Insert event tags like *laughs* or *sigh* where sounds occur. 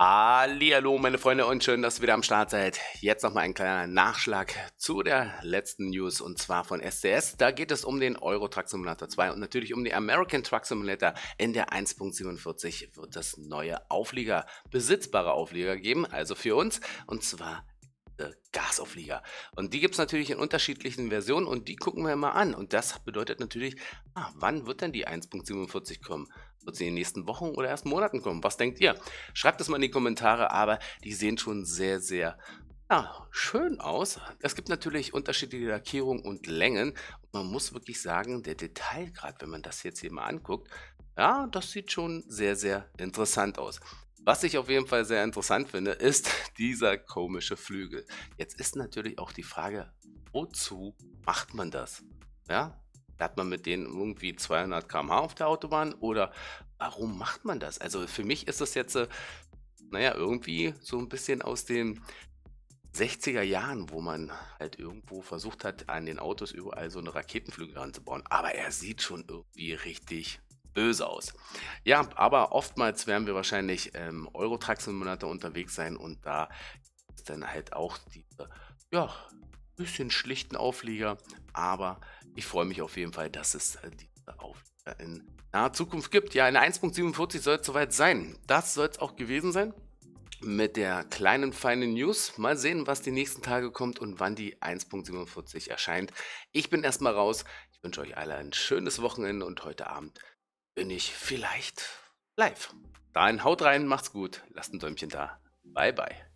Hallo meine Freunde und schön, dass ihr wieder am Start seid. Jetzt nochmal ein kleiner Nachschlag zu der letzten News und zwar von SCS. Da geht es um den Euro Truck Simulator 2 und natürlich um den American Truck Simulator. In der 1.47 wird das neue Auflieger, besitzbare Auflieger geben, also für uns und zwar äh, Gasauflieger. Und die gibt es natürlich in unterschiedlichen Versionen und die gucken wir mal an. Und das bedeutet natürlich, ah, wann wird denn die 1.47 kommen? Wird sie in den nächsten Wochen oder erst Monaten kommen? Was denkt ihr? Schreibt es mal in die Kommentare, aber die sehen schon sehr, sehr ja, schön aus. Es gibt natürlich unterschiedliche Lackierungen und Längen. Und man muss wirklich sagen, der Detailgrad, wenn man das jetzt hier mal anguckt, ja, das sieht schon sehr, sehr interessant aus. Was ich auf jeden Fall sehr interessant finde, ist *laughs* dieser komische Flügel. Jetzt ist natürlich auch die Frage, wozu macht man das? Ja, hat man mit denen irgendwie 200 km/h auf der Autobahn oder warum macht man das? Also für mich ist das jetzt, äh, naja, irgendwie so ein bisschen aus den 60er Jahren, wo man halt irgendwo versucht hat, an den Autos überall so eine Raketenflügel ranzubauen. Aber er sieht schon irgendwie richtig böse aus. Ja, aber oftmals werden wir wahrscheinlich ähm, Eurotrack-Simulator unterwegs sein und da ist dann halt auch diese, ja, bisschen schlichten Auflieger. Aber ich freue mich auf jeden Fall, dass es äh, diese Auflieger in naher Zukunft gibt. Ja, in 1.47 soll es soweit sein. Das soll es auch gewesen sein mit der kleinen feinen News. Mal sehen, was die nächsten Tage kommt und wann die 1.47 erscheint. Ich bin erstmal raus. Ich wünsche euch alle ein schönes Wochenende und heute Abend bin ich vielleicht live. Dann haut rein, macht's gut, lasst ein Däumchen da. Bye, bye.